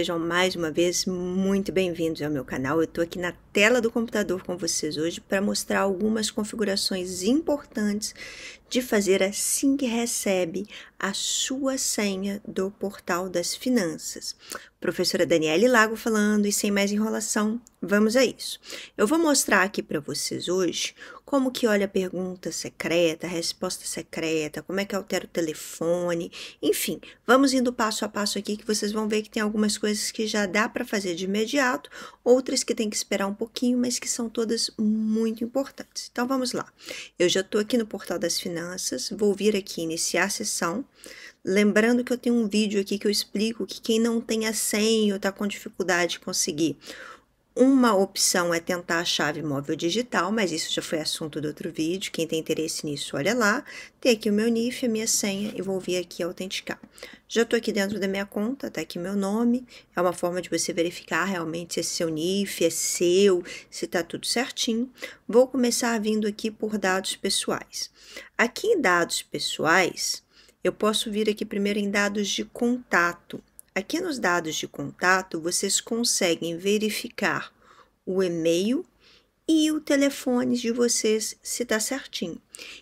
Sejam mais uma vez muito bem-vindos ao meu canal. Eu estou aqui na tela do computador com vocês hoje para mostrar algumas configurações importantes de fazer assim que recebe a sua senha do portal das finanças. Professora Daniele Lago falando e sem mais enrolação, vamos a isso. Eu vou mostrar aqui para vocês hoje como que olha a pergunta secreta, a resposta secreta, como é que altera o telefone, enfim, vamos indo passo a passo aqui que vocês vão ver que tem algumas coisas que já dá para fazer de imediato, outras que tem que esperar um pouquinho, mas que são todas muito importantes. Então vamos lá. Eu já estou aqui no portal das finanças, vou vir aqui iniciar a sessão. Lembrando que eu tenho um vídeo aqui que eu explico que quem não tem a senha ou está com dificuldade de conseguir uma opção é tentar a chave móvel digital, mas isso já foi assunto do outro vídeo. Quem tem interesse nisso, olha lá. Tem aqui o meu NIF, a minha senha e vou vir aqui autenticar. Já estou aqui dentro da minha conta, está aqui meu nome. É uma forma de você verificar realmente se é seu NIF é seu, se está tudo certinho. Vou começar vindo aqui por dados pessoais. Aqui em dados pessoais, eu posso vir aqui primeiro em dados de contato. Aqui nos dados de contato, vocês conseguem verificar o e-mail e o telefone de vocês se está certinho.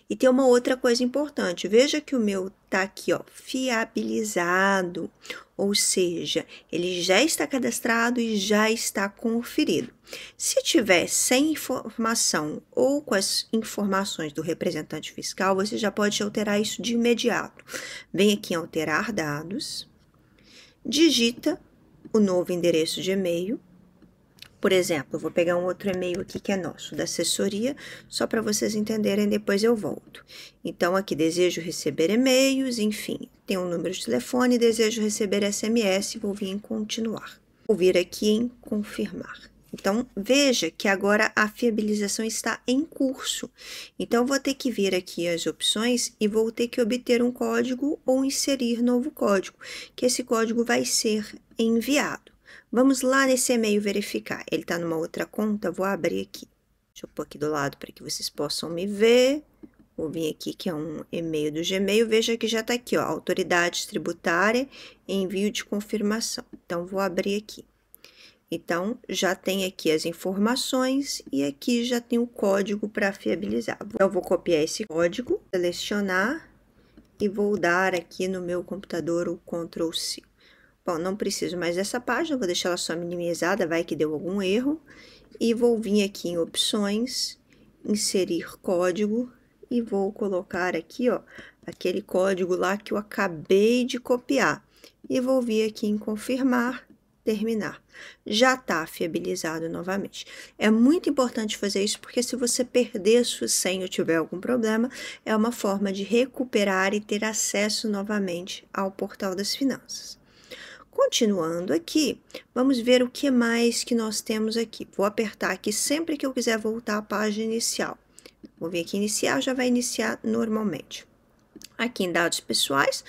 E tem uma outra coisa importante, veja que o meu está aqui, ó, fiabilizado, ou seja, ele já está cadastrado e já está conferido. Se tiver sem informação ou com as informações do representante fiscal, você já pode alterar isso de imediato. Vem aqui em alterar dados, digita o novo endereço de e-mail. Por exemplo, eu vou pegar um outro e-mail aqui que é nosso, da assessoria, só para vocês entenderem, depois eu volto. Então, aqui, desejo receber e-mails, enfim, tem um número de telefone, desejo receber SMS, vou vir em continuar. Vou vir aqui em confirmar. Então, veja que agora a fiabilização está em curso. Então, vou ter que vir aqui as opções e vou ter que obter um código ou inserir novo código, que esse código vai ser enviado. Vamos lá nesse e-mail verificar. Ele está numa outra conta, vou abrir aqui. Deixa eu pôr aqui do lado para que vocês possam me ver. Vou vir aqui, que é um e-mail do Gmail. Veja que já está aqui, ó, autoridade tributária, envio de confirmação. Então, vou abrir aqui. Então, já tem aqui as informações e aqui já tem o código para fiabilizar. Eu vou copiar esse código, selecionar e vou dar aqui no meu computador o Ctrl C. Bom, não preciso mais dessa página, vou deixar ela só minimizada, vai que deu algum erro. E vou vir aqui em opções, inserir código e vou colocar aqui, ó, aquele código lá que eu acabei de copiar. E vou vir aqui em confirmar terminar. Já está fiabilizado novamente. É muito importante fazer isso porque se você perder sua senha ou tiver algum problema, é uma forma de recuperar e ter acesso novamente ao portal das finanças. Continuando aqui, vamos ver o que mais que nós temos aqui. Vou apertar aqui sempre que eu quiser voltar à página inicial. Vou vir aqui iniciar, já vai iniciar normalmente. Aqui em dados pessoais,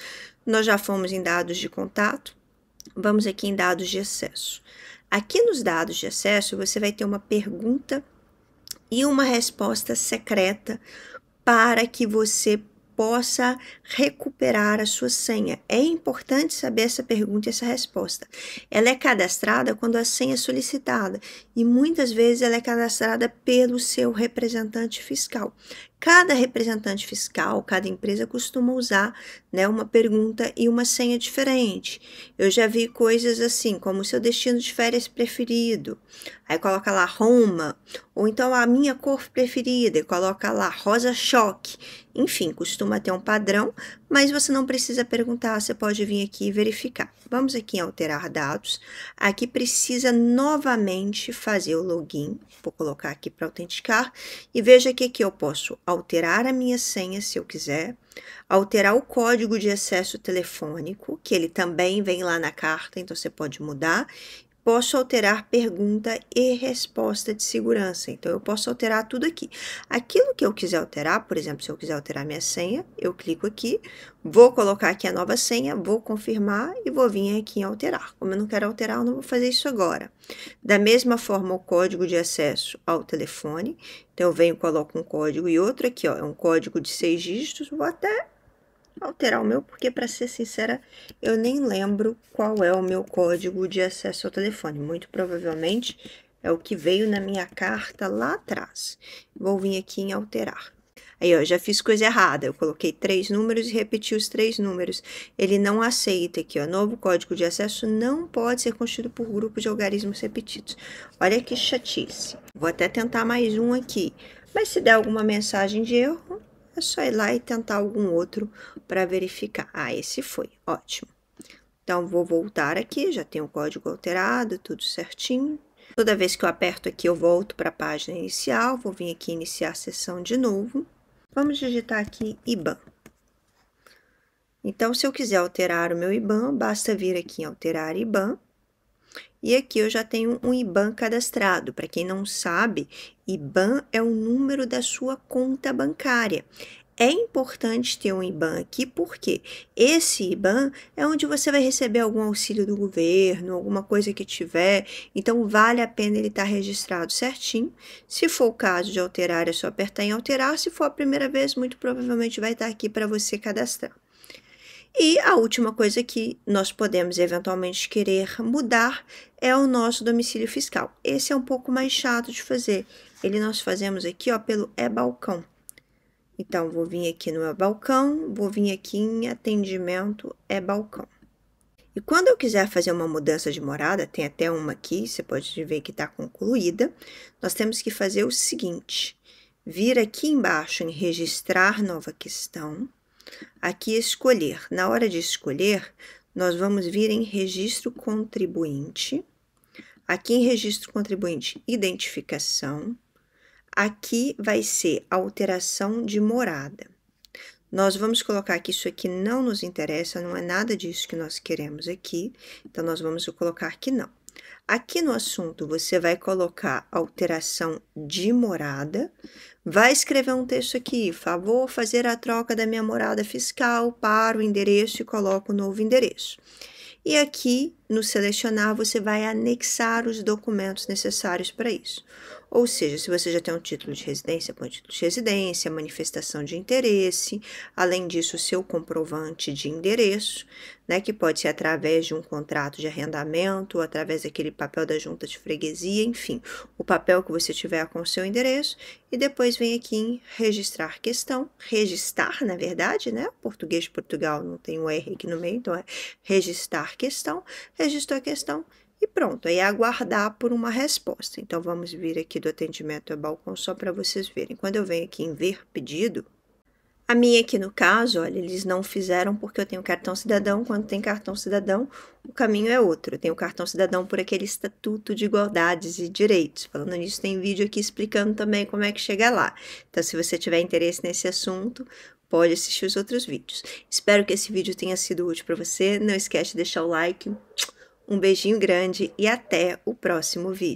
nós já fomos em dados de contato, Vamos aqui em dados de acesso. Aqui nos dados de acesso, você vai ter uma pergunta e uma resposta secreta para que você possa recuperar a sua senha. É importante saber essa pergunta e essa resposta. Ela é cadastrada quando a senha é solicitada e muitas vezes ela é cadastrada pelo seu representante fiscal. Cada representante fiscal, cada empresa costuma usar né, uma pergunta e uma senha diferente. Eu já vi coisas assim, como seu destino de férias preferido, aí coloca lá Roma, ou então a minha cor preferida e coloca lá rosa choque. Enfim, costuma ter um padrão, mas você não precisa perguntar, você pode vir aqui e verificar. Vamos aqui em alterar dados. Aqui precisa novamente fazer o login. Vou colocar aqui para autenticar. E veja que aqui eu posso alterar a minha senha se eu quiser, alterar o código de acesso telefônico, que ele também vem lá na carta, então você pode mudar posso alterar pergunta e resposta de segurança. Então, eu posso alterar tudo aqui. Aquilo que eu quiser alterar, por exemplo, se eu quiser alterar minha senha, eu clico aqui, vou colocar aqui a nova senha, vou confirmar e vou vir aqui em alterar. Como eu não quero alterar, eu não vou fazer isso agora. Da mesma forma, o código de acesso ao telefone. Então, eu venho, coloco um código e outro aqui, ó, é um código de seis dígitos, vou até alterar o meu, porque para ser sincera, eu nem lembro qual é o meu código de acesso ao telefone. Muito provavelmente é o que veio na minha carta lá atrás. Vou vir aqui em alterar. Aí, ó, já fiz coisa errada. Eu coloquei três números e repeti os três números. Ele não aceita aqui, ó. Novo código de acesso não pode ser constituído por grupo de algarismos repetidos. Olha que chatice. Vou até tentar mais um aqui. Mas se der alguma mensagem de erro, é só ir lá e tentar algum outro para verificar. Ah, esse foi, ótimo. Então, vou voltar aqui, já tem o código alterado, tudo certinho. Toda vez que eu aperto aqui, eu volto para a página inicial, vou vir aqui iniciar a sessão de novo. Vamos digitar aqui IBAN. Então, se eu quiser alterar o meu IBAN, basta vir aqui em alterar IBAN. E aqui eu já tenho um IBAN cadastrado. Para quem não sabe, IBAN é o número da sua conta bancária. É importante ter um IBAN aqui porque esse IBAN é onde você vai receber algum auxílio do governo, alguma coisa que tiver, então vale a pena ele estar tá registrado certinho. Se for o caso de alterar, é só apertar em alterar. Se for a primeira vez, muito provavelmente vai estar tá aqui para você cadastrar. E a última coisa que nós podemos eventualmente querer mudar é o nosso domicílio fiscal. Esse é um pouco mais chato de fazer. Ele nós fazemos aqui ó, pelo e-balcão. Então, vou vir aqui no e-balcão, vou vir aqui em atendimento e-balcão. E quando eu quiser fazer uma mudança de morada, tem até uma aqui, você pode ver que está concluída, nós temos que fazer o seguinte, vir aqui embaixo em registrar nova questão, Aqui escolher. Na hora de escolher, nós vamos vir em registro contribuinte. Aqui em registro contribuinte, identificação. Aqui vai ser alteração de morada. Nós vamos colocar que isso aqui não nos interessa, não é nada disso que nós queremos aqui. Então, nós vamos colocar que não. Aqui no assunto, você vai colocar alteração de morada, vai escrever um texto aqui, favor fazer a troca da minha morada fiscal para o endereço e coloca o novo endereço. E aqui no selecionar, você vai anexar os documentos necessários para isso. Ou seja, se você já tem um título de residência, põe título de residência, manifestação de interesse, além disso, seu comprovante de endereço, né, que pode ser através de um contrato de arrendamento, ou através daquele papel da junta de freguesia, enfim, o papel que você tiver com o seu endereço, e depois vem aqui em registrar questão, registrar, na verdade, né, português de Portugal não tem um R aqui no meio, então é registrar questão, registrou a questão e pronto, aí é aguardar por uma resposta. Então vamos vir aqui do atendimento ao balcão só para vocês verem. Quando eu venho aqui em ver pedido, a minha aqui no caso, olha, eles não fizeram porque eu tenho cartão cidadão. Quando tem cartão cidadão, o caminho é outro. Eu tenho cartão cidadão por aquele estatuto de igualdades e direitos. Falando nisso, tem vídeo aqui explicando também como é que chega lá. Então, se você tiver interesse nesse assunto, pode assistir os outros vídeos. Espero que esse vídeo tenha sido útil para você. Não esquece de deixar o like. Um beijinho grande e até o próximo vídeo.